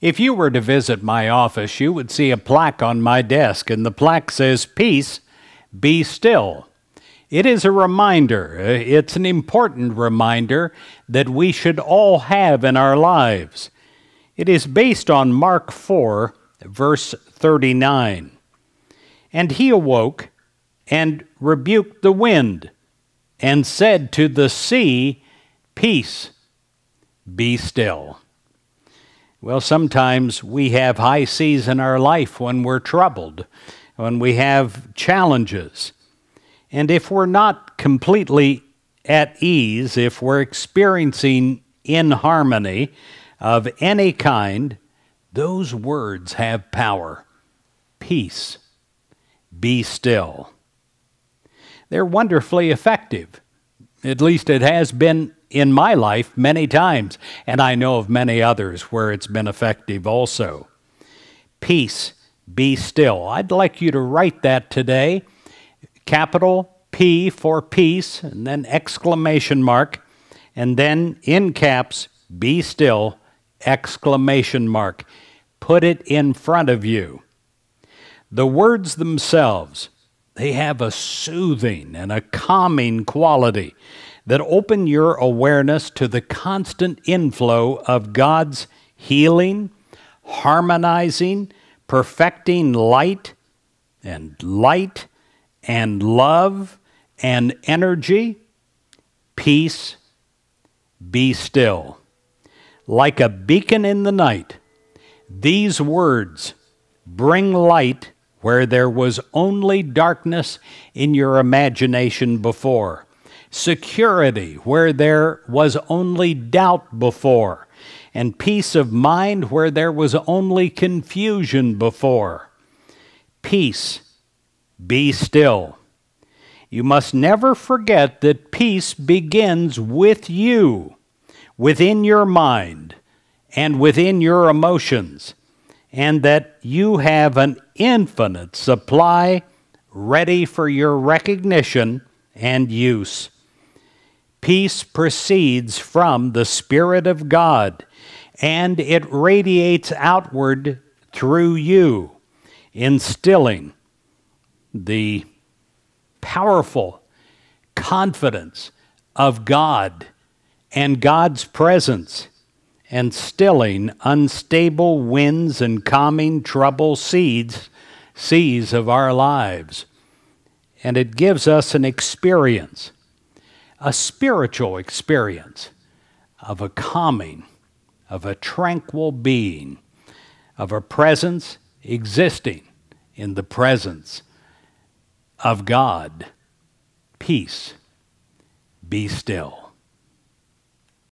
If you were to visit my office, you would see a plaque on my desk, and the plaque says, Peace, be still. It is a reminder, uh, it's an important reminder that we should all have in our lives. It is based on Mark 4, verse 39. And he awoke and rebuked the wind and said to the sea, Peace, be still. Well, sometimes we have high seas in our life when we're troubled, when we have challenges. And if we're not completely at ease, if we're experiencing inharmony of any kind, those words have power. Peace. Be still. They're wonderfully effective. At least it has been in my life many times, and I know of many others where it's been effective also. Peace, be still. I'd like you to write that today. Capital P for peace, and then exclamation mark, and then in caps, be still, exclamation mark. Put it in front of you. The words themselves, they have a soothing and a calming quality that open your awareness to the constant inflow of God's healing, harmonizing, perfecting light and light and love and energy, peace, be still. Like a beacon in the night, these words bring light where there was only darkness in your imagination before security where there was only doubt before, and peace of mind where there was only confusion before. Peace, be still. You must never forget that peace begins with you, within your mind, and within your emotions, and that you have an infinite supply ready for your recognition and use. Peace proceeds from the Spirit of God and it radiates outward through you, instilling the powerful confidence of God and God's presence and stilling unstable winds and calming trouble seeds seas of our lives and it gives us an experience a spiritual experience of a calming, of a tranquil being, of a presence existing in the presence of God. Peace. Be still.